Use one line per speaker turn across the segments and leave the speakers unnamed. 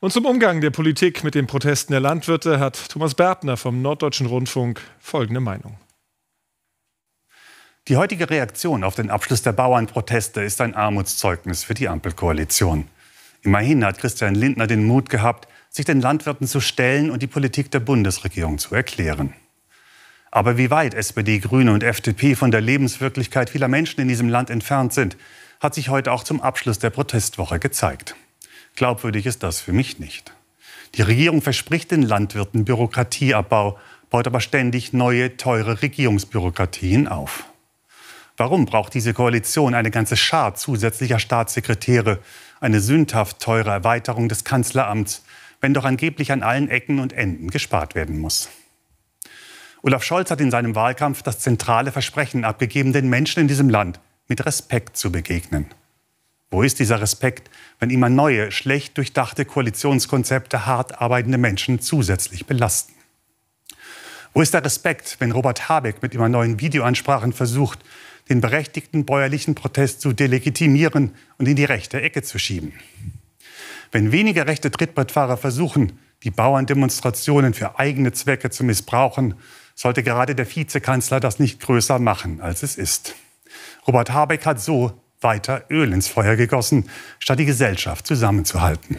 Und zum Umgang der Politik mit den Protesten der Landwirte hat Thomas Berbner vom Norddeutschen Rundfunk folgende Meinung.
Die heutige Reaktion auf den Abschluss der Bauernproteste ist ein Armutszeugnis für die Ampelkoalition. Immerhin hat Christian Lindner den Mut gehabt, sich den Landwirten zu stellen und die Politik der Bundesregierung zu erklären. Aber wie weit SPD, Grüne und FDP von der Lebenswirklichkeit vieler Menschen in diesem Land entfernt sind, hat sich heute auch zum Abschluss der Protestwoche gezeigt. Glaubwürdig ist das für mich nicht. Die Regierung verspricht den Landwirten Bürokratieabbau, baut aber ständig neue, teure Regierungsbürokratien auf. Warum braucht diese Koalition eine ganze Schar zusätzlicher Staatssekretäre, eine sündhaft teure Erweiterung des Kanzleramts, wenn doch angeblich an allen Ecken und Enden gespart werden muss? Olaf Scholz hat in seinem Wahlkampf das zentrale Versprechen abgegeben, den Menschen in diesem Land mit Respekt zu begegnen. Wo ist dieser Respekt, wenn immer neue, schlecht durchdachte Koalitionskonzepte hart arbeitende Menschen zusätzlich belasten? Wo ist der Respekt, wenn Robert Habeck mit immer neuen Videoansprachen versucht, den berechtigten bäuerlichen Protest zu delegitimieren und in die rechte Ecke zu schieben? Wenn weniger rechte Trittbrettfahrer versuchen, die Bauerndemonstrationen für eigene Zwecke zu missbrauchen, sollte gerade der Vizekanzler das nicht größer machen, als es ist. Robert Habeck hat so weiter Öl ins Feuer gegossen, statt die Gesellschaft zusammenzuhalten.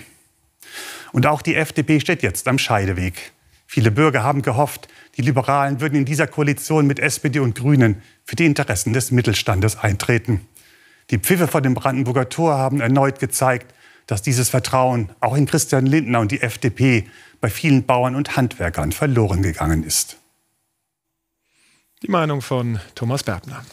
Und auch die FDP steht jetzt am Scheideweg. Viele Bürger haben gehofft, die Liberalen würden in dieser Koalition mit SPD und Grünen für die Interessen des Mittelstandes eintreten. Die Pfiffe vor dem Brandenburger Tor haben erneut gezeigt, dass dieses Vertrauen auch in Christian Lindner und die FDP bei vielen Bauern und Handwerkern verloren gegangen ist.
Die Meinung von Thomas Bergner.